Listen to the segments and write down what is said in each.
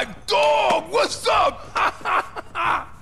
My dog! What's up?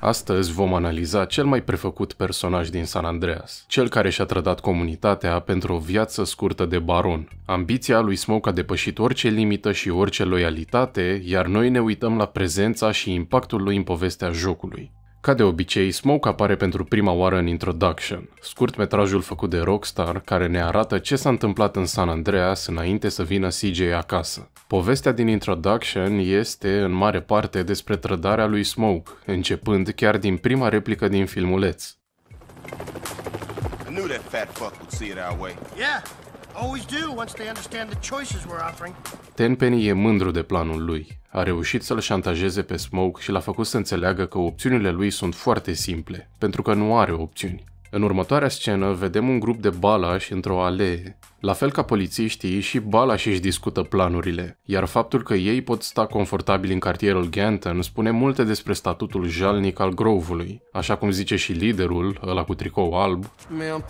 Astăzi vom analiza cel mai prefăcut personaj din San Andreas, cel care și-a trădat comunitatea pentru o viață scurtă de baron. Ambiția lui Smoke a depășit orice limită și orice loialitate, iar noi ne uităm la prezența și impactul lui în povestea jocului. Ca de obicei, Smoke apare pentru prima oară în Introduction, Scurt metrajul făcut de Rockstar care ne arată ce s-a întâmplat în San Andreas înainte să vină CJ acasă. Povestea din Introduction este în mare parte despre trădarea lui Smoke, începând chiar din prima replică din filmuleț. I knew that fat fuck would see it our way. Yeah, Tenpenny e mândru de planul lui. A reușit să-l șantajeze pe Smoke și l-a făcut să înțeleagă că opțiunile lui sunt foarte simple, pentru că nu are opțiuni. În următoarea scenă vedem un grup de balași într-o alee. La fel ca polițiștii, și balași își discută planurile, iar faptul că ei pot sta confortabil în cartierul Ganton spune multe despre statutul jalnic al Grovului, așa cum zice și liderul, ăla cu tricou alb. Man,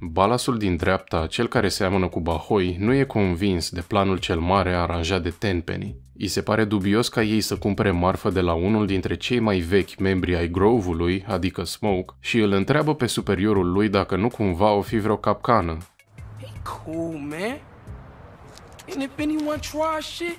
Balasul din dreapta, cel care seamănă cu Bahoi, nu e convins de planul cel mare aranjat de Tenpenny. I se pare dubios ca ei să cumpere marfă de la unul dintre cei mai vechi membri ai Grove-ului, adică Smoke, și îl întreabă pe superiorul lui dacă nu cumva o fi vreo capcană. Hey, cool, man. And if anyone tries shit,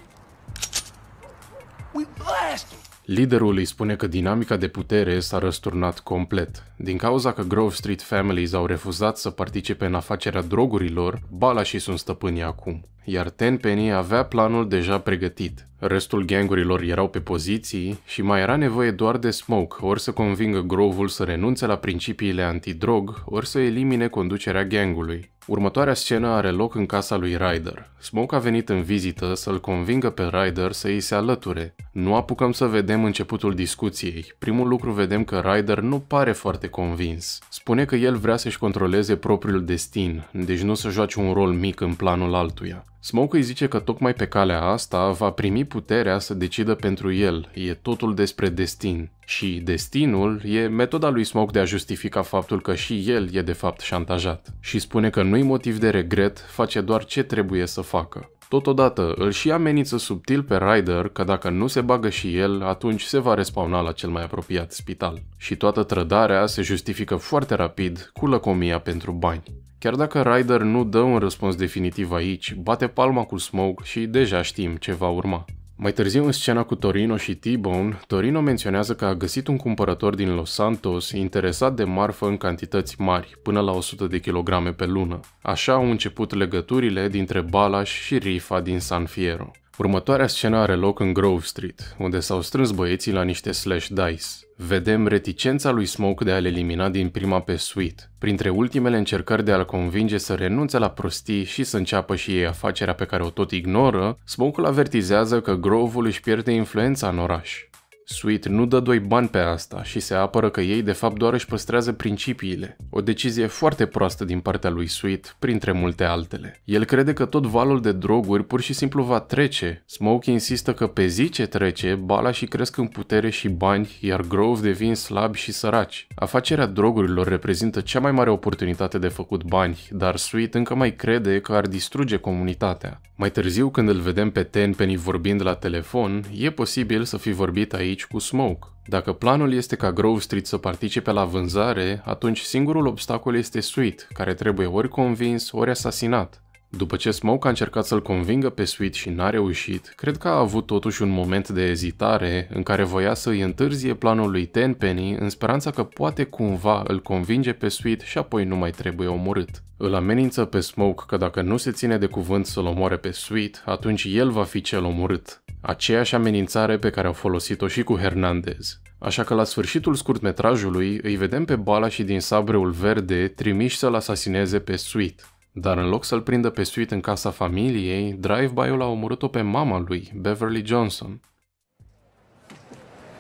we blast him. Liderul îi spune că dinamica de putere s-a răsturnat complet. Din cauza că Grove Street Families au refuzat să participe în afacerea drogurilor, bala și sunt stăpânii acum. Iar Tenpenny avea planul deja pregătit. Restul gangurilor erau pe poziții și mai era nevoie doar de Smoke, ori să convingă Grove-ul să renunțe la principiile antidrog, ori să elimine conducerea gangului. Următoarea scenă are loc în casa lui Ryder. Smoke a venit în vizită să-l convingă pe Ryder să îi se alăture. Nu apucăm să vedem începutul discuției. Primul lucru vedem că Ryder nu pare foarte convins. Spune că el vrea să-și controleze propriul destin, deci nu să joace un rol mic în planul altuia. Smoke îi zice că tocmai pe calea asta va primi puterea să decidă pentru el, e totul despre destin. Și destinul e metoda lui Smoke de a justifica faptul că și el e de fapt șantajat. Și spune că nu-i motiv de regret, face doar ce trebuie să facă. Totodată, îl și amenință subtil pe Ryder că dacă nu se bagă și el, atunci se va respauna la cel mai apropiat spital. Și toată trădarea se justifică foarte rapid cu lăcomia pentru bani. Chiar dacă Ryder nu dă un răspuns definitiv aici, bate palma cu Smoke și deja știm ce va urma. Mai târziu în scena cu Torino și T-Bone, Torino menționează că a găsit un cumpărător din Los Santos interesat de marfă în cantități mari, până la 100 de kilograme pe lună. Așa au început legăturile dintre Balaș și Rifa din San Fierro. Următoarea scenă are loc în Grove Street, unde s-au strâns băieții la niște slash dice. Vedem reticența lui Smoke de a-l elimina din prima pe Sweet, printre ultimele încercări de a-l convinge să renunțe la prostii și să înceapă și ei afacerea pe care o tot ignoră, Smoke-ul avertizează că Grove-ul își pierde influența în oraș. Sweet nu dă doi bani pe asta și se apără că ei de fapt doar își păstrează principiile. O decizie foarte proastă din partea lui Sweet, printre multe altele. El crede că tot valul de droguri pur și simplu va trece. Smoke insistă că pe zi ce trece, bala și cresc în putere și bani, iar Grove devin slabi și săraci. Afacerea drogurilor reprezintă cea mai mare oportunitate de făcut bani, dar Sweet încă mai crede că ar distruge comunitatea. Mai târziu, când îl vedem pe Tenpenny vorbind la telefon, e posibil să fi vorbit aici aici cu Smoke. Dacă planul este ca Grove Street să participe la vânzare, atunci singurul obstacol este Sweet, care trebuie ori convins, ori asasinat. După ce Smoke a încercat să-l convingă pe Sweet și n-a reușit, cred că a avut totuși un moment de ezitare în care voia să îi întârzie planul lui Tenpenny în speranța că poate cumva îl convinge pe Sweet și apoi nu mai trebuie omorât. Îl amenință pe Smoke că dacă nu se ține de cuvânt să-l omoare pe Sweet, atunci el va fi cel omorât aceeași amenințare pe care au folosit-o și cu Hernandez. Așa că la sfârșitul scurtmetrajului îi vedem pe Bala și din sabreul verde trimiși să-l asasineze pe Sweet. Dar în loc să-l prindă pe Sweet în casa familiei, drive-by-ul a omorât-o pe mama lui, Beverly Johnson.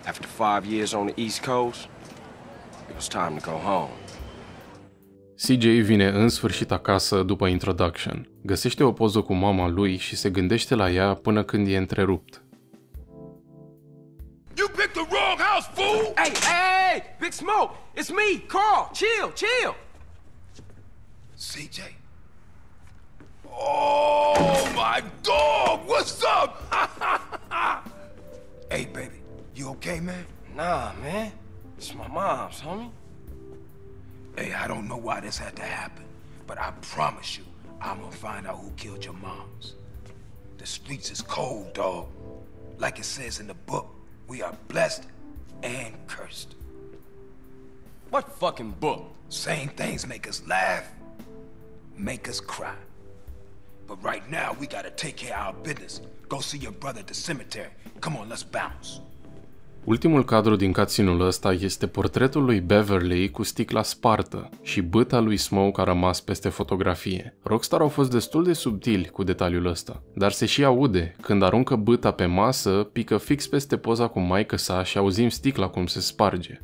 After five years on the East Coast, it was time to go home. CJ vine în sfârșit acasă după introduction. Găsește o poză cu mama lui și se gândește la ea până când e întrerupt. You picked the wrong house, fool! Hey, hey, hey! Big Smoke! It's me, Carl! Chill, chill! CJ? Oh, my dog! What's up? hey, baby, you okay, man? Nah, man. It's my mom's, homie. Hey, I don't know why this had to happen, but I promise you, I'm gonna find out who killed your moms. The streets is cold, dog. Like it says in the book, we are blessed and cursed. What fucking book? Same things make us laugh, make us cry. But right now, we gotta take care of our business. Go see your brother at the cemetery. Come on, let's bounce. Ultimul cadru din caținul ăsta este portretul lui Beverly cu sticla spartă și băta lui Smoke a rămas peste fotografie. Rockstar au fost destul de subtili cu detaliul ăsta, dar se și aude când aruncă băta pe masă, pică fix peste poza cu maică sa și auzim sticla cum se sparge.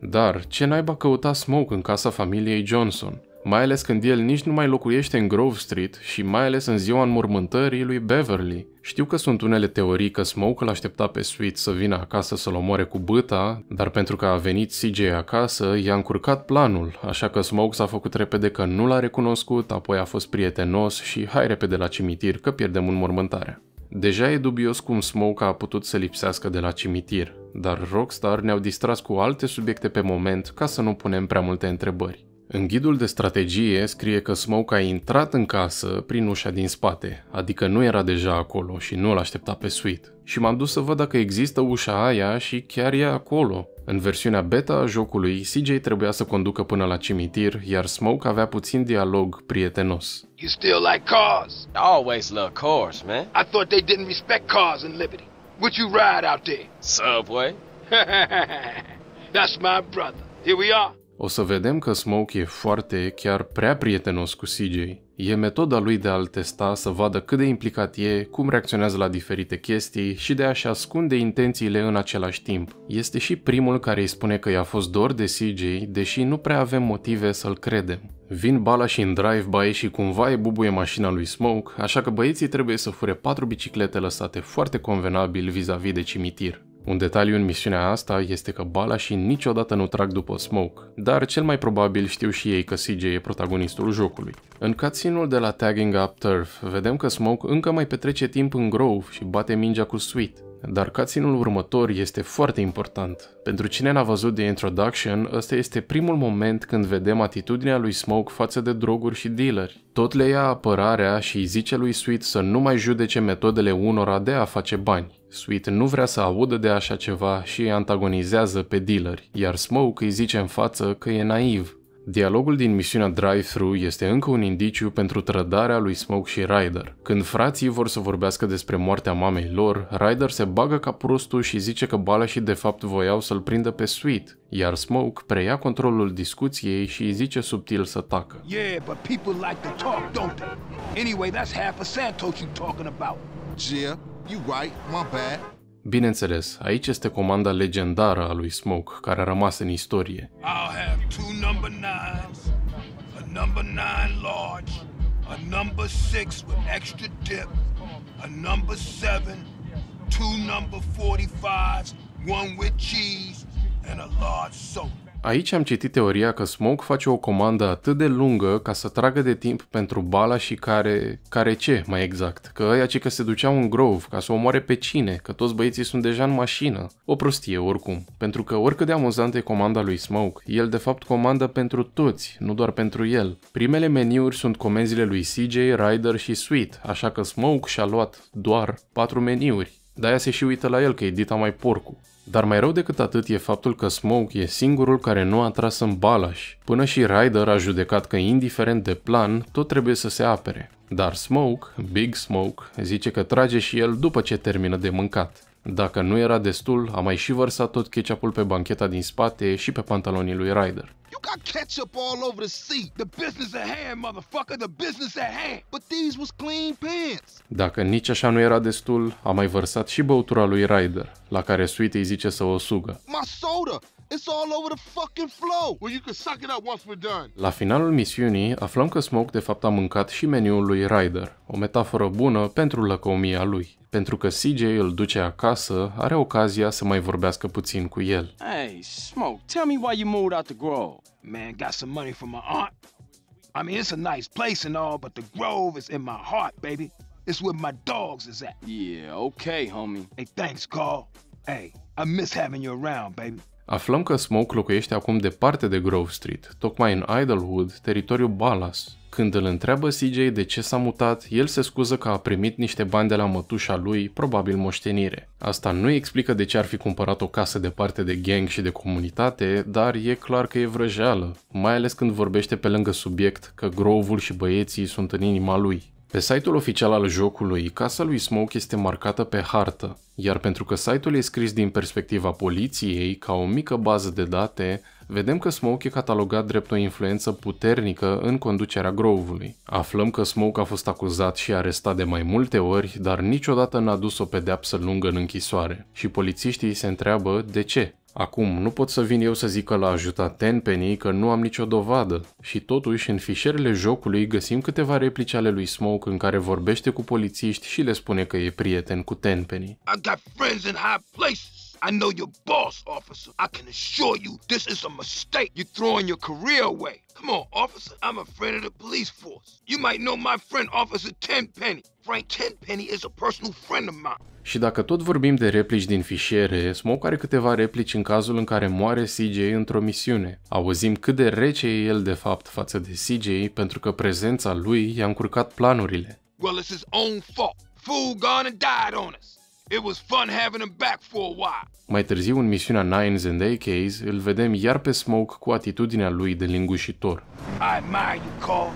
Dar ce naiba căuta Smoke în casa familiei Johnson? mai ales când el nici nu mai locuiește în Grove Street și mai ales în ziua înmormântării lui Beverly. Știu că sunt unele teorii că Smoke îl aștepta pe Sweet să vină acasă să-l omoare cu băta, dar pentru că a venit CJ acasă, i-a încurcat planul, așa că Smoke s-a făcut repede că nu l-a recunoscut, apoi a fost prietenos și hai repede la cimitir că pierdem înmormântarea. Deja e dubios cum Smoke a putut să lipsească de la cimitir, dar Rockstar ne-au distras cu alte subiecte pe moment ca să nu punem prea multe întrebări. În ghidul de strategie scrie că Smoke a intrat în casă prin ușa din spate, adică nu era deja acolo și nu l aștepta pe Sweet. Și m-am dus să văd dacă există ușa aia și chiar e acolo. În versiunea beta a jocului, CJ trebuia să conducă până la cimitir, iar Smoke avea puțin dialog prietenos. You still like cars? I always love cars, man. I thought they didn't respect cars in Liberty. What you ride out there? Subway. That's my brother. Here we are. O să vedem că Smoke e foarte, chiar prea prietenos cu CJ. E metoda lui de a-l testa să vadă cât de implicat e, cum reacționează la diferite chestii și de a-și ascunde intențiile în același timp. Este și primul care îi spune că i-a fost dor de CJ, deși nu prea avem motive să-l credem. Vin bala și în drive-by și cumva e bubuie mașina lui Smoke, așa că băieții trebuie să fure patru biciclete lăsate foarte convenabil vis-a-vis de cimitir. Un detaliu în misiunea asta este că Bala și niciodată nu trag după Smoke, dar cel mai probabil știu și ei că CJ e protagonistul jocului. În cutscene de la Tagging Up Turf, vedem că Smoke încă mai petrece timp în Grove și bate mingea cu Sweet, dar cutscene următor este foarte important. Pentru cine n-a văzut de Introduction, ăsta este primul moment când vedem atitudinea lui Smoke față de droguri și dealeri. Tot le ia apărarea și îi zice lui Sweet să nu mai judece metodele unora de a face bani. Sweet nu vrea să audă de așa ceva și îi antagonizează pe dealeri, iar Smoke îi zice în față că e naiv. Dialogul din misiunea Drive-Thru este încă un indiciu pentru trădarea lui Smoke și Ryder. Când frații vor să vorbească despre moartea mamei lor, Ryder se bagă ca prostul și zice că Bala și de fapt voiau să-l prindă pe Sweet, iar Smoke preia controlul discuției și îi zice subtil să tacă. Yeah, but people like to talk, don't they? Anyway, that's half of Santos you talking about. Yeah, You right, my bad. Bineînțeles, aici este comanda legendară a lui Smoke, care a rămas în istorie. I'll have two number nines, a number nine large, a number six with extra dip, a number seven, two number 45s, one with cheese, and a large soda. Aici am citit teoria că Smoke face o comandă atât de lungă ca să tragă de timp pentru bala și care... care ce, mai exact. Că ăia ce că se ducea un grov, ca să omoare pe cine, că toți băieții sunt deja în mașină. O prostie, oricum. Pentru că oricât de amuzant e comanda lui Smoke, el de fapt comandă pentru toți, nu doar pentru el. Primele meniuri sunt comenzile lui CJ, Ryder și Sweet, așa că Smoke și-a luat doar patru meniuri. De-aia se și uită la el că e dita mai porcu. Dar mai rău decât atât e faptul că Smoke e singurul care nu a tras în balaș. Până și Ryder a judecat că indiferent de plan, tot trebuie să se apere. Dar Smoke, Big Smoke, zice că trage și el după ce termină de mâncat. Dacă nu era destul, a mai și vărsat tot ketchupul pe bancheta din spate și pe pantalonii lui Ryder. You got ketchup all over the seat. The business at hand, motherfucker, the business at hand. But these was clean pants. Dacă nici așa nu era destul, a mai vărsat și băutura lui Ryder, la care Sweet îi zice să o sugă. My soda! It's all over the fucking flow. Well, you can suck it up once we're done. La finalul misiunii, aflăm că Smoke de fapt a mâncat și meniul lui Ryder, o metaforă bună pentru lăcomia lui. Pentru că CJ îl duce acasă, are ocazia să mai vorbească puțin cu el. Hey, Smoke, tell me why you moved out the Grove. Man, got some money from my aunt. I mean, it's a nice place and all, but the Grove is in my heart, baby. It's where my dogs is at. Yeah, okay, homie. Hey, thanks, Carl. Hey, I miss having you around, baby. Aflăm că Smoke locuiește acum departe de Grove Street, tocmai în Idlewood, teritoriul Ballas. Când îl întreabă CJ de ce s-a mutat, el se scuză că a primit niște bani de la mătușa lui, probabil moștenire. Asta nu explică de ce ar fi cumpărat o casă departe de gang și de comunitate, dar e clar că e vrăjeală, mai ales când vorbește pe lângă subiect că Grovul și băieții sunt în inima lui. Pe site-ul oficial al jocului, casa lui Smoke este marcată pe hartă, iar pentru că site-ul e scris din perspectiva poliției ca o mică bază de date, vedem că Smoke e catalogat drept o influență puternică în conducerea Grove-ului. Aflăm că Smoke a fost acuzat și arestat de mai multe ori, dar niciodată n-a dus o pedeapsă lungă în închisoare și polițiștii se întreabă de ce. Acum, nu pot să vin eu să zic că l-a ajutat Tenpenny, că nu am nicio dovadă. Și totuși, în fișierele jocului găsim câteva replici ale lui Smoke în care vorbește cu polițiști și le spune că e prieten cu Tenpenny. I've got friends in high places. I know your boss, officer. I can assure you this is a mistake. You're throwing your career away. Come on, officer. I'm a friend of the police force. You might know my friend, Officer Tenpenny. Frank Tenpenny is a personal friend of mine. Și dacă tot vorbim de replici din fișiere, Smoke are câteva replici în cazul în care moare CJ într-o misiune. Auzim cât de rece e el de fapt față de CJ pentru că prezența lui i-a încurcat planurile. Well, it's his own fault. Fool gone and died on us. It was fun having him back for a while. Mai târziu, în misiunea Nines and AKs, îl vedem iar pe Smoke cu atitudinea lui de lingușitor. I admire you, Cole.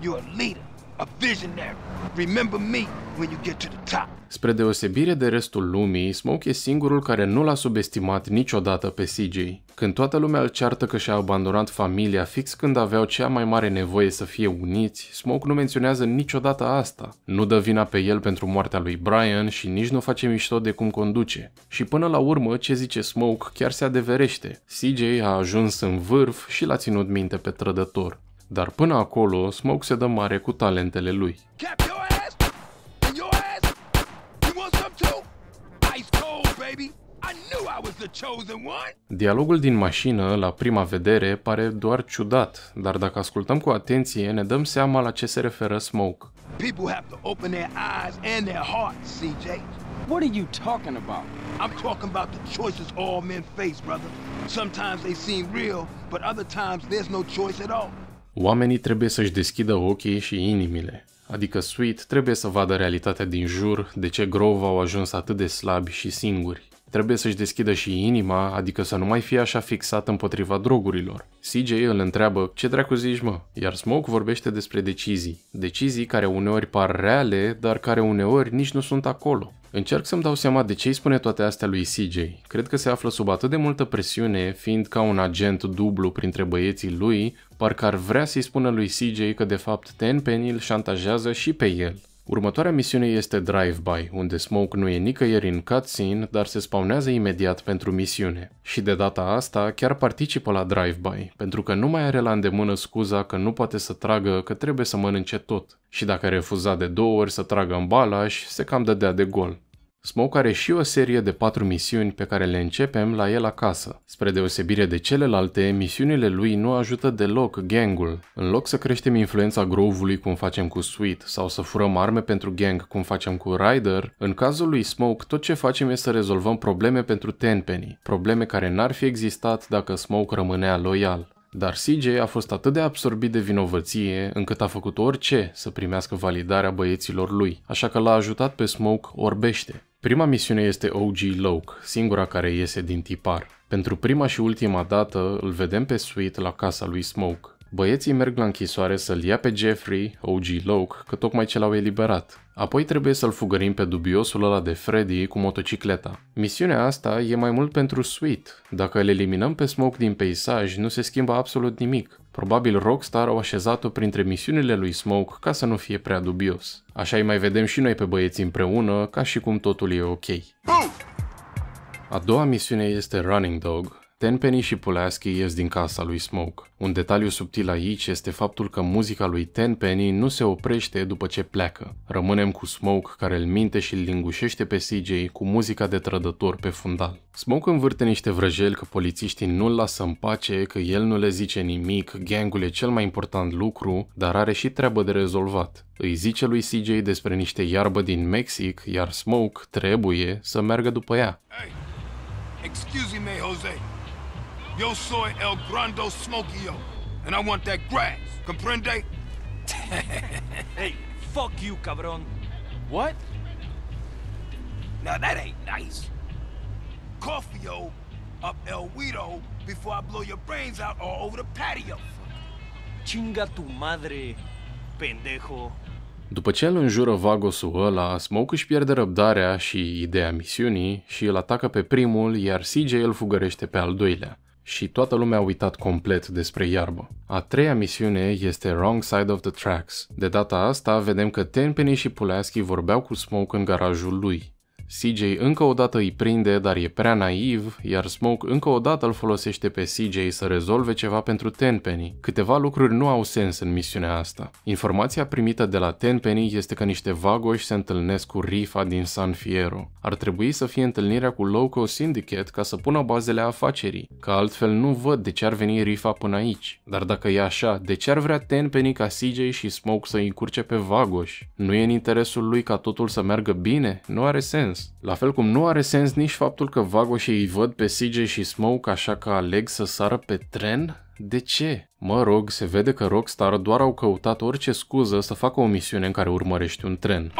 You're a leader a visionary. Remember me when you get to the top. Spre deosebire de restul lumii, Smoke e singurul care nu l-a subestimat niciodată pe CJ. Când toată lumea îl ceartă că și-a abandonat familia fix când aveau cea mai mare nevoie să fie uniți, Smoke nu menționează niciodată asta. Nu dă vina pe el pentru moartea lui Brian și nici nu face mișto de cum conduce. Și până la urmă, ce zice Smoke chiar se adeverește. CJ a ajuns în vârf și l-a ținut minte pe trădător. Dar până acolo, Smoke se dă mare cu talentele lui. Dialogul din mașină, la prima vedere, pare doar ciudat, dar dacă ascultăm cu atenție, ne dăm seama la ce se referă Smoke. People have to open their eyes and their hearts, CJ. What are you talking about? I'm talking about the choices all men face, brother. Sometimes they seem real, but other times there's no choice at all. Oamenii trebuie să-și deschidă ochii și inimile, adică Sweet trebuie să vadă realitatea din jur, de ce Grove au ajuns atât de slabi și singuri. Trebuie să-și deschidă și inima, adică să nu mai fie așa fixat împotriva drogurilor. CJ îl întreabă, ce dracu zici mă? Iar Smoke vorbește despre decizii. Decizii care uneori par reale, dar care uneori nici nu sunt acolo. Încerc să-mi dau seama de ce îi spune toate astea lui CJ. Cred că se află sub atât de multă presiune, fiind ca un agent dublu printre băieții lui, Parcă ar vrea să-i spună lui CJ că de fapt Tenpenny îl șantajează și pe el. Următoarea misiune este Drive-By, unde Smoke nu e nicăieri în cutscene, dar se spawnează imediat pentru misiune. Și de data asta chiar participă la Drive-By, pentru că nu mai are la îndemână scuza că nu poate să tragă, că trebuie să mănânce tot. Și dacă refuza de două ori să tragă în balaș, se cam dădea de gol. Smoke are și o serie de patru misiuni pe care le începem la el acasă. Spre deosebire de celelalte, misiunile lui nu ajută deloc gangul. În loc să creștem influența grovului cum facem cu Sweet sau să furăm arme pentru gang cum facem cu Ryder, în cazul lui Smoke tot ce facem este să rezolvăm probleme pentru Tenpenny, probleme care n-ar fi existat dacă Smoke rămânea loial. Dar CJ a fost atât de absorbit de vinovăție încât a făcut orice să primească validarea băieților lui, așa că l-a ajutat pe Smoke orbește. Prima misiune este OG Loke, singura care iese din tipar. Pentru prima și ultima dată îl vedem pe Sweet la casa lui Smoke. Băieții merg la închisoare să-l ia pe Jeffrey, OG Loke, că tocmai ce l-au eliberat. Apoi trebuie să-l fugărim pe dubiosul ăla de Freddy cu motocicleta. Misiunea asta e mai mult pentru Sweet. Dacă îl eliminăm pe Smoke din peisaj, nu se schimbă absolut nimic. Probabil Rockstar au așezat-o printre misiunile lui Smoke ca să nu fie prea dubios. Așa îi mai vedem și noi pe băieți împreună, ca și cum totul e ok. A doua misiune este Running Dog, Tenpenny și Pulaski ies din casa lui Smoke. Un detaliu subtil aici este faptul că muzica lui Tenpenny nu se oprește după ce pleacă. Rămânem cu Smoke care îl minte și îl lingușește pe CJ cu muzica de trădător pe fundal. Smoke învârte niște vrăjeli că polițiștii nu-l lasă în pace, că el nu le zice nimic, gangul e cel mai important lucru, dar are și treabă de rezolvat. Îi zice lui CJ despre niște iarbă din Mexic, iar Smoke trebuie să meargă după ea. Hey. Excuse me, Jose. Yo soy el grando smokio, and I want that grass, comprende? hey, fuck you, cabron. What? Now that ain't nice. Coffeo up El Wido before I blow your brains out all over the patio. Chinga tu madre, pendejo. După ce îl înjură Vagosul ăla, Smoke își pierde răbdarea și ideea misiunii și îl atacă pe primul, iar CJ îl fugărește pe al doilea și toată lumea a uitat complet despre iarbă. A treia misiune este Wrong Side of the Tracks. De data asta vedem că Tenpenny și Pulaski vorbeau cu Smoke în garajul lui. CJ încă o dată îi prinde, dar e prea naiv, iar Smoke încă o dată îl folosește pe CJ să rezolve ceva pentru Tenpenny. Câteva lucruri nu au sens în misiunea asta. Informația primită de la Tenpenny este că niște vagoși se întâlnesc cu Rifa din San Fierro. Ar trebui să fie întâlnirea cu Loco Syndicate ca să pună bazele afacerii, că altfel nu văd de ce ar veni Rifa până aici. Dar dacă e așa, de ce ar vrea Tenpenny ca CJ și Smoke să îi încurce pe vagoși? Nu e în interesul lui ca totul să meargă bine? Nu are sens. La fel cum nu are sens nici faptul că și îi văd pe CJ și Smoke așa că aleg să sară pe tren de ce? Mă rog, se vede că Rockstar doar au căutat orice scuză să facă o misiune în care urmărești un tren.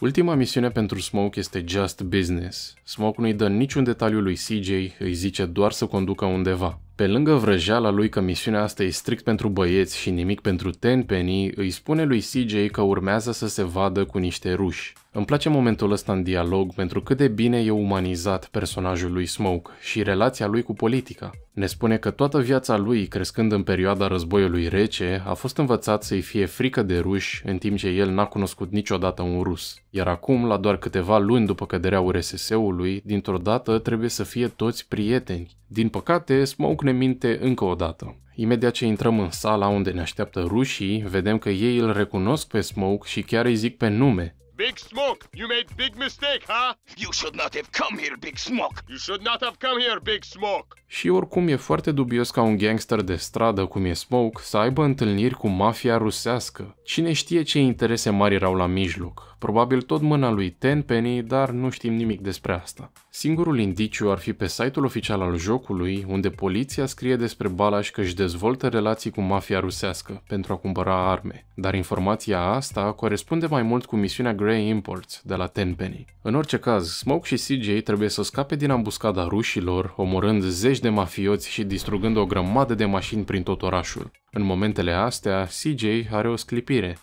Ultima misiune pentru Smoke este Just Business. Smoke nu-i dă niciun detaliu lui CJ, îi zice doar să conducă undeva. Pe lângă vrăjeala lui că misiunea asta e strict pentru băieți și nimic pentru Tenpenny, îi spune lui CJ că urmează să se vadă cu niște ruși. Îmi place momentul ăsta în dialog pentru cât de bine e umanizat personajul lui Smoke și relația lui cu politica. Ne spune că toată viața lui, crescând în perioada războiului rece, a fost învățat să-i fie frică de ruși, în timp ce el n-a cunoscut niciodată un rus. Iar acum, la doar câteva luni după căderea URSS-ului, dintr-o dată trebuie să fie toți prieteni. Din păcate, Smoke ne minte încă o dată. Imediat ce intrăm în sala unde ne așteaptă rușii, vedem că ei îl recunosc pe Smoke și chiar îi zic pe nume. Big Smoke, you made big mistake, huh? You should not have come here, Big Smoke. You should not have come here, Big Smoke. Și oricum e foarte dubios ca un gangster de stradă cum e Smoke să aibă întâlniri cu mafia rusească. Cine știe ce interese mari erau la mijloc probabil tot mâna lui Tenpenny, dar nu știm nimic despre asta. Singurul indiciu ar fi pe site-ul oficial al jocului, unde poliția scrie despre Balaș că își dezvoltă relații cu mafia rusească pentru a cumpăra arme, dar informația asta corespunde mai mult cu misiunea Grey Imports de la Tenpenny. În orice caz, Smoke și CJ trebuie să scape din ambuscada rușilor, omorând zeci de mafioți și distrugând o grămadă de mașini prin tot orașul. În momentele astea, CJ are o sclipire,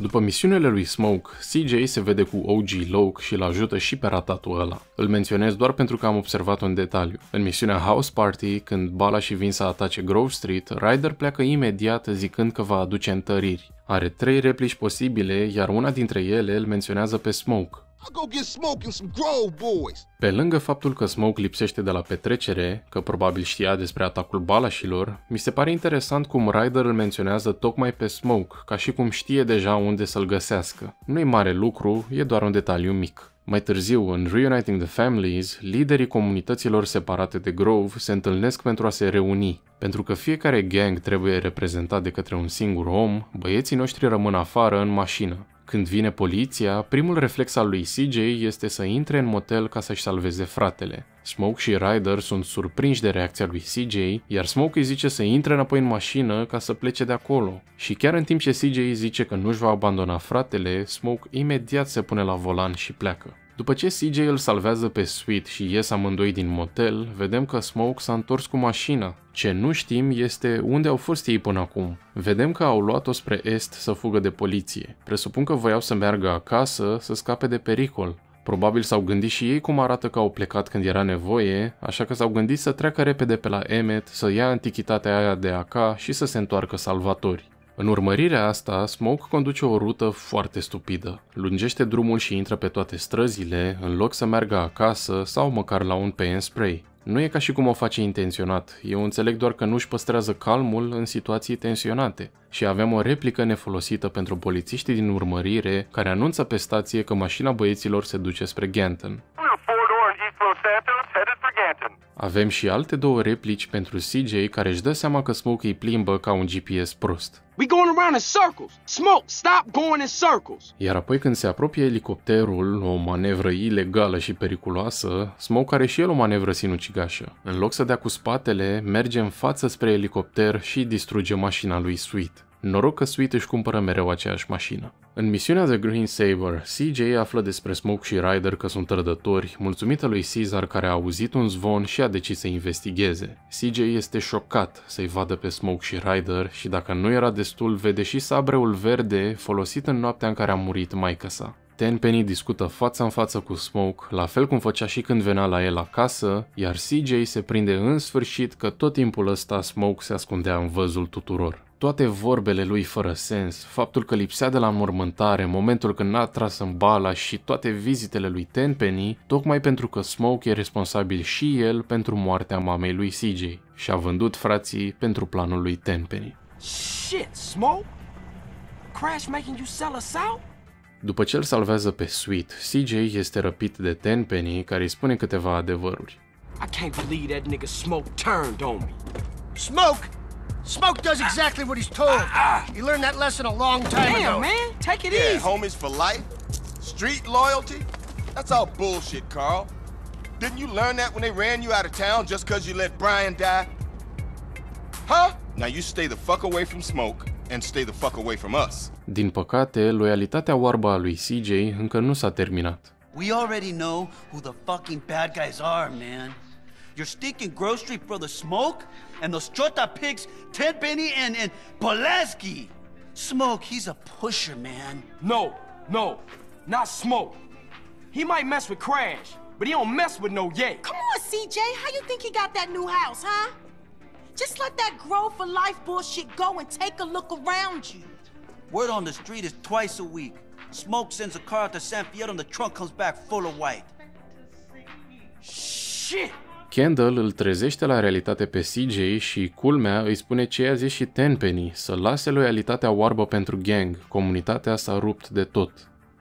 după misiunile lui Smoke, CJ se vede cu OG Loke și îl ajută și pe ratatul ăla. Îl menționez doar pentru că am observat un detaliu. În misiunea House Party, când Bala și vin să atace Grove Street, Ryder pleacă imediat zicând că va aduce întăriri. Are trei replici posibile, iar una dintre ele îl menționează pe Smoke. Pe lângă faptul că Smoke lipsește de la petrecere, că probabil știa despre atacul balașilor, mi se pare interesant cum Ryder îl menționează tocmai pe Smoke, ca și cum știe deja unde să-l găsească. Nu-i mare lucru, e doar un detaliu mic. Mai târziu, în Reuniting the Families, liderii comunităților separate de Grove se întâlnesc pentru a se reuni. Pentru că fiecare gang trebuie reprezentat de către un singur om, băieții noștri rămân afară în mașină. Când vine poliția, primul reflex al lui CJ este să intre în motel ca să-și salveze fratele. Smoke și Ryder sunt surprinși de reacția lui CJ, iar Smoke îi zice să intre înapoi în mașină ca să plece de acolo. Și chiar în timp ce CJ zice că nu-și va abandona fratele, Smoke imediat se pune la volan și pleacă. După ce CJ îl salvează pe Sweet și ies amândoi din motel, vedem că Smoke s-a întors cu mașina. Ce nu știm este unde au fost ei până acum. Vedem că au luat-o spre est să fugă de poliție. Presupun că voiau să meargă acasă să scape de pericol. Probabil s-au gândit și ei cum arată că au plecat când era nevoie, așa că s-au gândit să treacă repede pe la Emmet, să ia antichitatea aia de AK și să se întoarcă salvatori. În urmărirea asta, Smoke conduce o rută foarte stupidă. Lungește drumul și intră pe toate străzile, în loc să meargă acasă sau măcar la un pay and spray. Nu e ca și cum o face intenționat, eu înțeleg doar că nu își păstrează calmul în situații tensionate. Și avem o replică nefolosită pentru polițiștii din urmărire care anunță pe stație că mașina băieților se duce spre Ganton. We'll avem și alte două replici pentru CJ care își dă seama că Smoke îi plimbă ca un GPS prost. We going around in circles. Smoke, stop going in circles. Iar apoi când se apropie elicopterul, o manevră ilegală și periculoasă, Smoke are și el o manevră sinucigașă. În loc să dea cu spatele, merge în față spre elicopter și distruge mașina lui Sweet. Noroc că Sweet își cumpără mereu aceeași mașină. În misiunea de Green Saver, CJ află despre Smoke și Ryder că sunt trădători, mulțumită lui Caesar care a auzit un zvon și a decis să investigheze. CJ este șocat să-i vadă pe Smoke și Ryder și dacă nu era destul, vede și sabreul verde folosit în noaptea în care a murit maica sa. Tenpenny discută față în față cu Smoke, la fel cum făcea și când venea la el acasă, iar CJ se prinde în sfârșit că tot timpul ăsta Smoke se ascundea în văzul tuturor toate vorbele lui fără sens, faptul că lipsea de la mormântare, momentul când n-a tras în bala și toate vizitele lui Tenpenny, tocmai pentru că Smoke e responsabil și el pentru moartea mamei lui CJ și a vândut frații pentru planul lui Tenpenny. Shit, Smoke? Crash making you sell us out? După ce îl salvează pe Sweet, CJ este răpit de Tenpenny care îi spune câteva adevăruri. I can't believe that nigga Smoke turned on me. Smoke Smoke does exactly what he's told. Uh-uh. He learned that lesson a long time Damn, ago. man. Take it yeah, easy. homies for life. Street loyalty. That's all bullshit, Carl. Didn't you learn that when they ran you out of town just because you let Brian die? Huh? Now you stay the fuck away from smoke and stay the fuck away from us. Din păcate, loialitatea oarbă a lui CJ încă nu s-a terminat. We already know who the fucking bad guys are, man your stinking grocery for the smoke and those chota pigs, Ted Benny and, and Pulaski. Smoke, he's a pusher, man. No, no, not Smoke. He might mess with Crash, but he don't mess with no Ye. Come on, CJ, how you think he got that new house, huh? Just let that grow for life bullshit go and take a look around you. Word on the street is twice a week. Smoke sends a car to San Fierro and the trunk comes back full of white. Shit! Kendall îl trezește la realitate pe CJ și, culmea, îi spune ce i-a zis și Tenpenny, să lase loialitatea oarbă pentru gang, comunitatea s-a rupt de tot.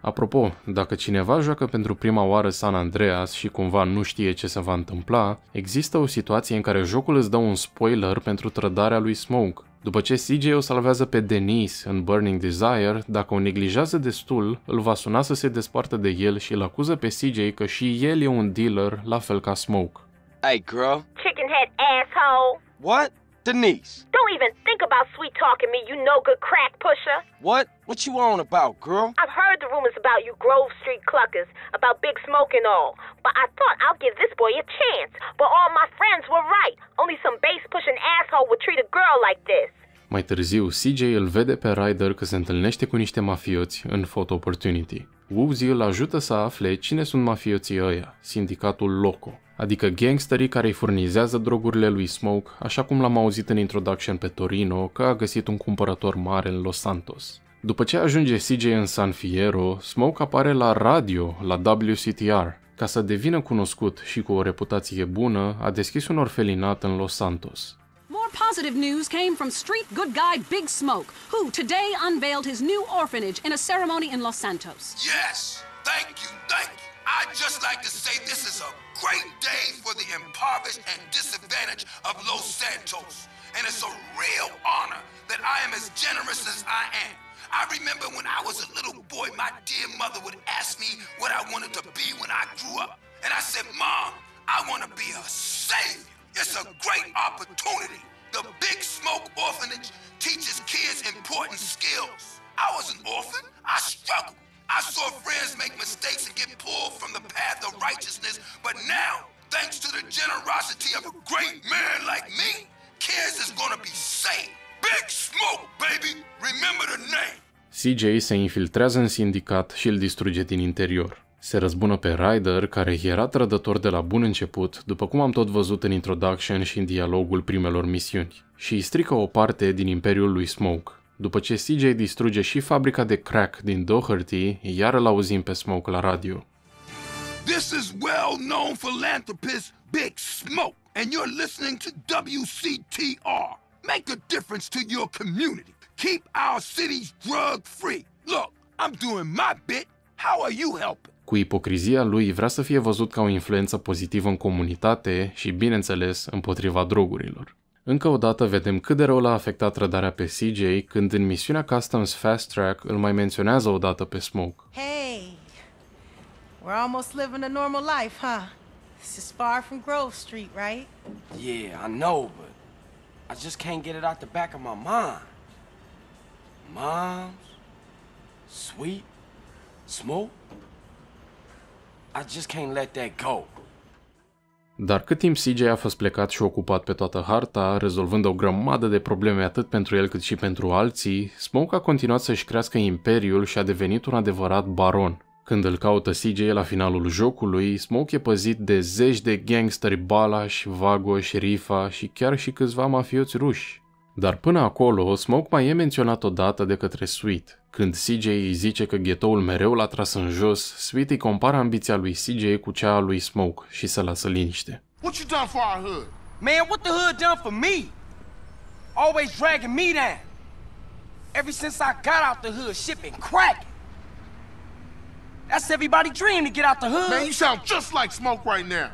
Apropo, dacă cineva joacă pentru prima oară San Andreas și cumva nu știe ce se va întâmpla, există o situație în care jocul îți dă un spoiler pentru trădarea lui Smoke. După ce CJ o salvează pe Denise în Burning Desire, dacă o neglijează destul, îl va suna să se despartă de el și îl acuză pe CJ că și el e un dealer, la fel ca Smoke. Hey, girl. Chicken head asshole. What? Denise. Don't even think about sweet talking me, you no good crack pusher. What? What you on about, girl? I've heard the rumors about you Grove Street cluckers, about Big Smoke and all. But I thought I'll give this boy a chance. But all my friends were right. Only some base pushing asshole would treat a girl like this. Mai târziu, CJ îl vede pe Ryder că se întâlnește cu niște mafioți în Photo Opportunity. Woozy îl ajută să afle cine sunt mafioții ăia, sindicatul Loco, adică gangsterii care îi furnizează drogurile lui Smoke, așa cum l-am auzit în introduction pe Torino că a găsit un cumpărător mare în Los Santos. După ce ajunge CJ în San Fierro, Smoke apare la radio, la WCTR. Ca să devină cunoscut și cu o reputație bună, a deschis un orfelinat în Los Santos. More positive news came from street good guy Big Smoke, who today unveiled his new orphanage in a ceremony in Los Santos. Yes! Thank you, thank you. I'd just like to say this is a great day for the impoverished and disadvantaged of Los Santos. And it's a real honor that I am as generous as I am. I remember when I was a little boy, my dear mother would ask me what I wanted to be when I grew up. And I said, Mom, I want to be a savior. It's a great opportunity. The Big Smoke Orphanage teaches kids important skills. I was an orphan. I struggled. I saw friends make mistakes and get pulled from the path of righteousness. But now, thanks to the generosity of a great man like me, kids is gonna be saved. Big Smoke, baby! Remember the name! CJ se infiltrează în sindicat și îl distruge din interior. Se răzbună pe Ryder, care era trădător de la bun început, după cum am tot văzut în introduction și în dialogul primelor misiuni, și îi strică o parte din imperiul lui Smoke. După ce CJ distruge și fabrica de crack din Doherty, iar îl auzim pe Smoke la radio. This is well-known philanthropist Big Smoke, and you're listening to WCTR. Make a difference to your community. Keep our cities drug-free. Look, I'm doing my bit. How are you helping? cu ipocrizia lui vrea să fie văzut ca o influență pozitivă în comunitate și, bineînțeles, împotriva drogurilor. Încă o dată vedem cât de rău l-a afectat trădarea pe CJ când în misiunea Customs Fast Track îl mai menționează o dată pe Smoke. Hey, we're almost living a normal life, huh? This is far from Grove Street, right? Yeah, I know, but I just can't get it out the back of my mind. Moms, sweet, smoke, I just can't let that go. Dar cât timp CJ a fost plecat și ocupat pe toată harta, rezolvând o grămadă de probleme atât pentru el cât și pentru alții, Smoke a continuat să-și crească imperiul și a devenit un adevărat baron. Când îl caută CJ la finalul jocului, Smoke e păzit de zeci de gangsteri Balaș, Vagoș, Rifa și chiar și câțiva mafioți ruși. Dar până acolo, Smoke mai e menționat odată de către Sweet, când CJ îi zice că ghetoul mereu l-a tras în jos, Sweet îi compara ambiția lui CJ cu cea a lui Smoke și se lasă liniște. What you done for our hood? Man, what the hood done for me? Always dragging me down. Ever since I got out the hood, shit been cracking. That's everybody dream to get out the hood. Man, you sound just like Smoke right now.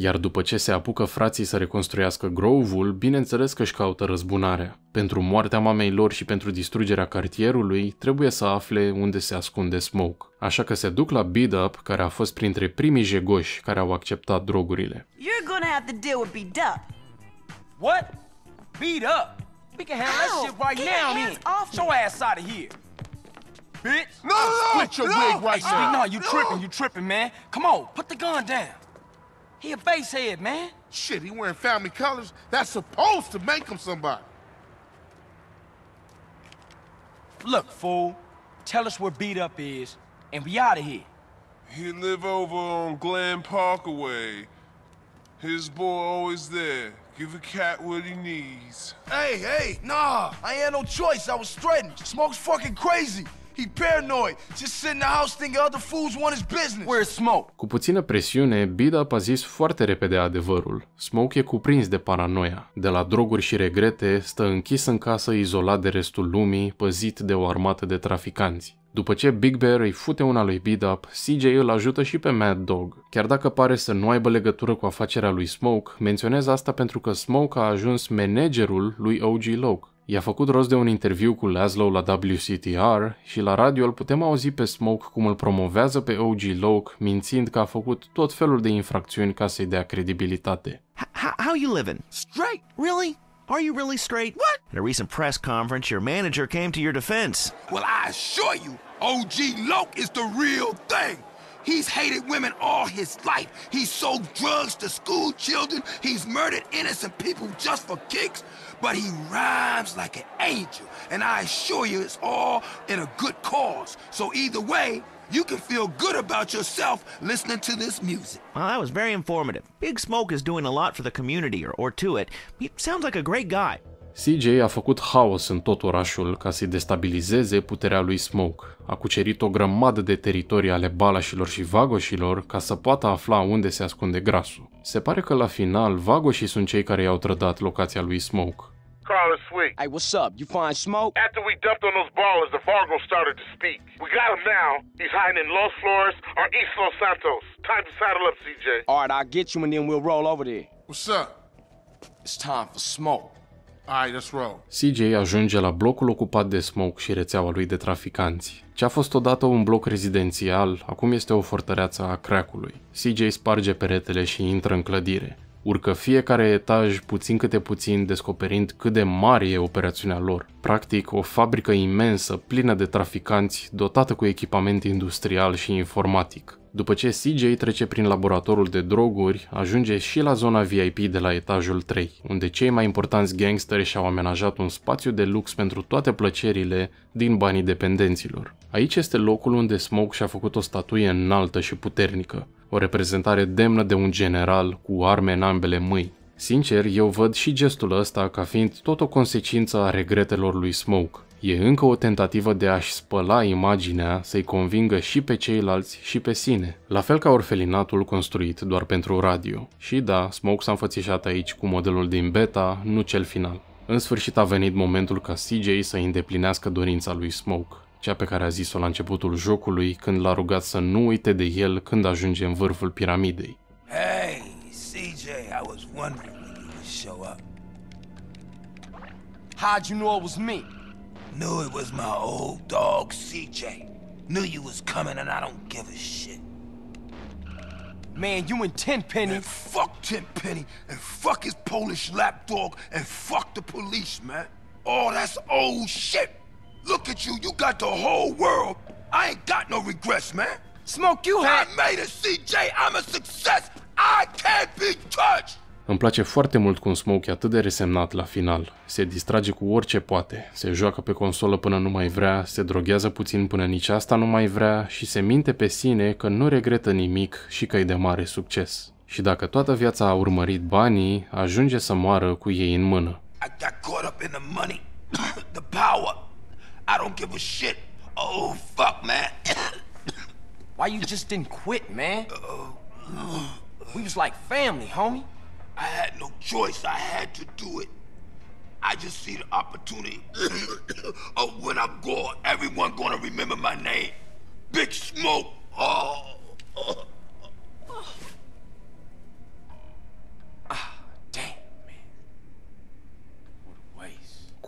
Iar după ce se apucă frații să reconstruiască Grove-ul, bineînțeles că își caută răzbunarea. Pentru moartea mamei lor și pentru distrugerea cartierului, trebuie să afle unde se ascunde Smoke. Așa că se duc la Beat Up, care a fost printre primii jegoși care au acceptat drogurile. You're gonna have to deal with Beat Up. What? Beat Up? We can handle that shit right Get now, man. Show ass out of here. Bitch! No, no, Split your no, wig right no, now. No, you tripping, you tripping, man. Come on, put the gun down. He a facehead, man. Shit, he wearing family colors. That's supposed to make him somebody. Look, fool. Tell us where beat up is, and we out of here. He live over on Glen Parkaway. His boy always there. Give a cat what he needs. Hey, hey, nah, I ain't no choice. I was threatened. Smoke's fucking crazy. He paranoid, just sitting in the house thinking other fools want his business. Where's Smoke? Cu puțină presiune, Bida a zis foarte repede adevărul. Smoke e cuprins de paranoia. De la droguri și regrete, stă închis în casă, izolat de restul lumii, păzit de o armată de traficanți. După ce Big Bear îi fute una lui Beat Up, CJ îl ajută și pe Mad Dog. Chiar dacă pare să nu aibă legătură cu afacerea lui Smoke, menționez asta pentru că Smoke a ajuns managerul lui OG Loke. I-a făcut rost de un interviu cu Laszlo la WCTR și la radio îl putem auzi pe Smoke cum îl promovează pe OG Loke, mințind că a făcut tot felul de infracțiuni ca să-i dea credibilitate. How, you living? Straight? Really? Are you really straight? What? In a recent press conference, your manager came to your defense. Well, I assure you, OG Loke is the real thing. He's hated women all his life. He sold drugs to school children. He's murdered innocent people just for kicks. but he rhymes like an angel. And I assure you, it's all in a good cause. So either way, you can feel good about yourself listening to this music. Well, that was very informative. Big Smoke is doing a lot for the community or, or to it. He sounds like a great guy. CJ a făcut haos în tot orașul ca să-i destabilizeze puterea lui Smoke. A cucerit o grămadă de teritorii ale balașilor și vagoșilor ca să poată afla unde se ascunde grasul. Se pare că la final vagoșii sunt cei care i-au trădat locația lui Smoke. Carla Sweet. Hey, what's up? You find smoke? After we dumped on those ballers, the Fargo started to speak. We got him now. He's hiding in Los Flores or East Los Santos. Time to saddle up, CJ. All right, I'll get you and then we'll roll over there. What's up? It's time for smoke. CJ ajunge la blocul ocupat de Smoke și rețeaua lui de traficanți. Ce a fost odată un bloc rezidențial, acum este o fortăreață a cracului. CJ sparge peretele și intră în clădire urcă fiecare etaj puțin câte puțin, descoperind cât de mare e operațiunea lor. Practic, o fabrică imensă, plină de traficanți, dotată cu echipament industrial și informatic. După ce CJ trece prin laboratorul de droguri, ajunge și la zona VIP de la etajul 3, unde cei mai importanți gangsteri și-au amenajat un spațiu de lux pentru toate plăcerile din banii dependenților. Aici este locul unde Smoke și-a făcut o statuie înaltă și puternică, o reprezentare demnă de un general cu arme în ambele mâini. Sincer, eu văd și gestul ăsta ca fiind tot o consecință a regretelor lui Smoke. E încă o tentativă de a-și spăla imaginea, să-i convingă și pe ceilalți și pe sine, la fel ca orfelinatul construit doar pentru radio. Și da, Smoke s-a înfățișat aici cu modelul din beta, nu cel final. În sfârșit a venit momentul ca CJ să îndeplinească dorința lui Smoke cea pe care a zis-o la începutul jocului când l-a rugat să nu uite de el când ajunge în vârful piramidei. Hey, CJ, I was wondering when you show up. How'd you know it was me? Knew it was my old dog, CJ. Knew you was coming and I don't give a shit. Man, you and Tenpenny. And fuck Tenpenny, and fuck his Polish lapdog, and fuck the police, man. Oh, that's old shit, Look at you, you got the whole world. I ain't got no regrets, man. Smoke you had. I made it, CJ. I'm a success. I can't be touched. Îmi place foarte mult cum Smoke e atât de resemnat la final. Se distrage cu orice poate, se joacă pe consolă până nu mai vrea, se droghează puțin până nici asta nu mai vrea și se minte pe sine că nu regretă nimic și că e de mare succes. Și dacă toată viața a urmărit banii, ajunge să moară cu ei în mână. I got caught up in the money, the power, I don't give a shit. Oh, fuck, man. Why you just didn't quit, man? Oh. we was like family, homie. I had no choice. I had to do it. I just see the opportunity. oh, when I'm gone, everyone gonna remember my name. Big Smoke. Oh. oh.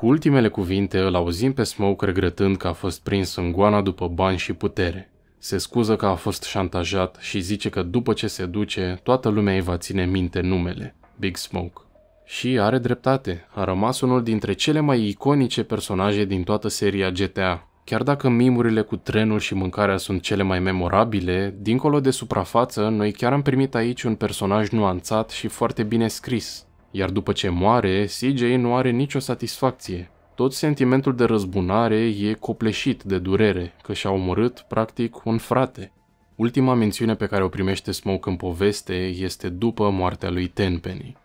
Cu ultimele cuvinte îl auzim pe Smoke regretând că a fost prins în goana după bani și putere. Se scuză că a fost șantajat și zice că după ce se duce, toată lumea îi va ține minte numele, Big Smoke. Și are dreptate, a rămas unul dintre cele mai iconice personaje din toată seria GTA. Chiar dacă mimurile cu trenul și mâncarea sunt cele mai memorabile, dincolo de suprafață, noi chiar am primit aici un personaj nuanțat și foarte bine scris, iar după ce moare, CJ nu are nicio satisfacție. Tot sentimentul de răzbunare e copleșit de durere, că și-a omorât, practic, un frate. Ultima mențiune pe care o primește Smoke în poveste este după moartea lui Tenpenny.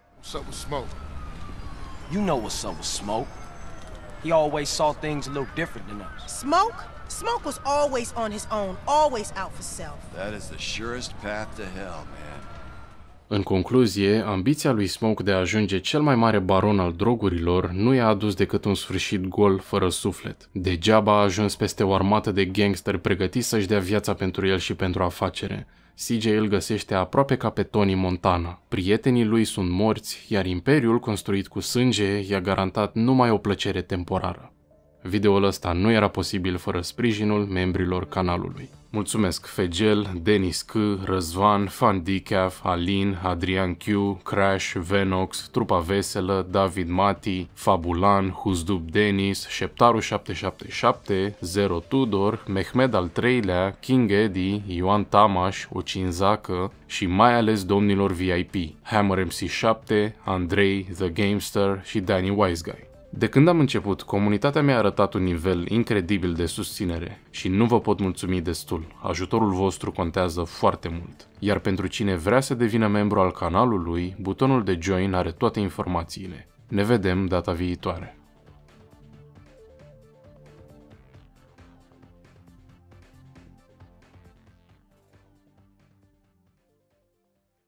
You know what's up with Smoke. He always saw things a little different than us. Smoke? Smoke was always on his own, always out for self. That is the surest path to hell, man. În concluzie, ambiția lui Smoke de a ajunge cel mai mare baron al drogurilor nu i-a adus decât un sfârșit gol fără suflet. Degeaba a ajuns peste o armată de gangster pregătiți să-și dea viața pentru el și pentru afacere. CJ îl găsește aproape ca pe Tony Montana. Prietenii lui sunt morți, iar imperiul construit cu sânge i-a garantat numai o plăcere temporară. Videoul ăsta nu era posibil fără sprijinul membrilor canalului. Mulțumesc Fegel, Denis K, Răzvan, Fan Decaf, Alin, Adrian Q, Crash, Venox, Trupa Veselă, David Mati, Fabulan, Huzdub Denis, Șeptaru 777, Zero Tudor, Mehmed al III-lea, King Eddy, Ioan Tamaș, Ocinzacă și mai ales domnilor VIP, Hammer MC7, Andrei, The Gamester și Danny Wiseguy. De când am început, comunitatea mi-a arătat un nivel incredibil de susținere și nu vă pot mulțumi destul. Ajutorul vostru contează foarte mult. Iar pentru cine vrea să devină membru al canalului, butonul de join are toate informațiile. Ne vedem data viitoare.